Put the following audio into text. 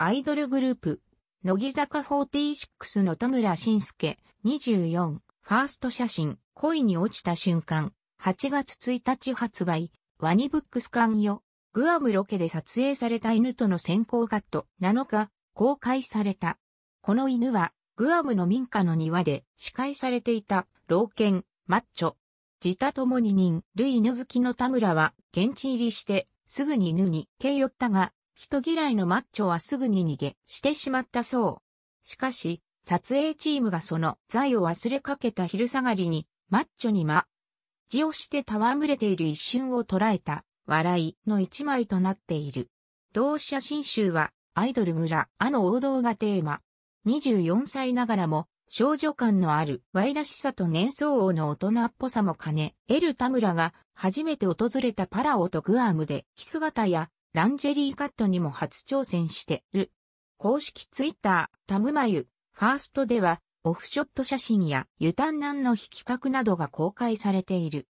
アイドルグループ、乃木坂46の田村晋介、24、ファースト写真、恋に落ちた瞬間、8月1日発売、ワニブックス館よ、グアムロケで撮影された犬との先行カット、7日、公開された。この犬は、グアムの民家の庭で、司会されていた、老犬、マッチョ。自他ともに人、類犬好きの田村は、現地入りして、すぐに犬に、毛寄ったが、人嫌いのマッチョはすぐに逃げしてしまったそう。しかし、撮影チームがその罪を忘れかけた昼下がりに、マッチョにま、字をして戯れている一瞬を捉えた、笑いの一枚となっている。同写真集は、アイドル村、あの王道がテーマ。24歳ながらも、少女感のある、イらしさと年相応の大人っぽさも兼ね、エル・タムラが初めて訪れたパラオとグアムで、着姿やランジェリーカットにも初挑戦してる。公式ツイッター、タムマユ、ファーストでは、オフショット写真やユタンナンの比較などが公開されている。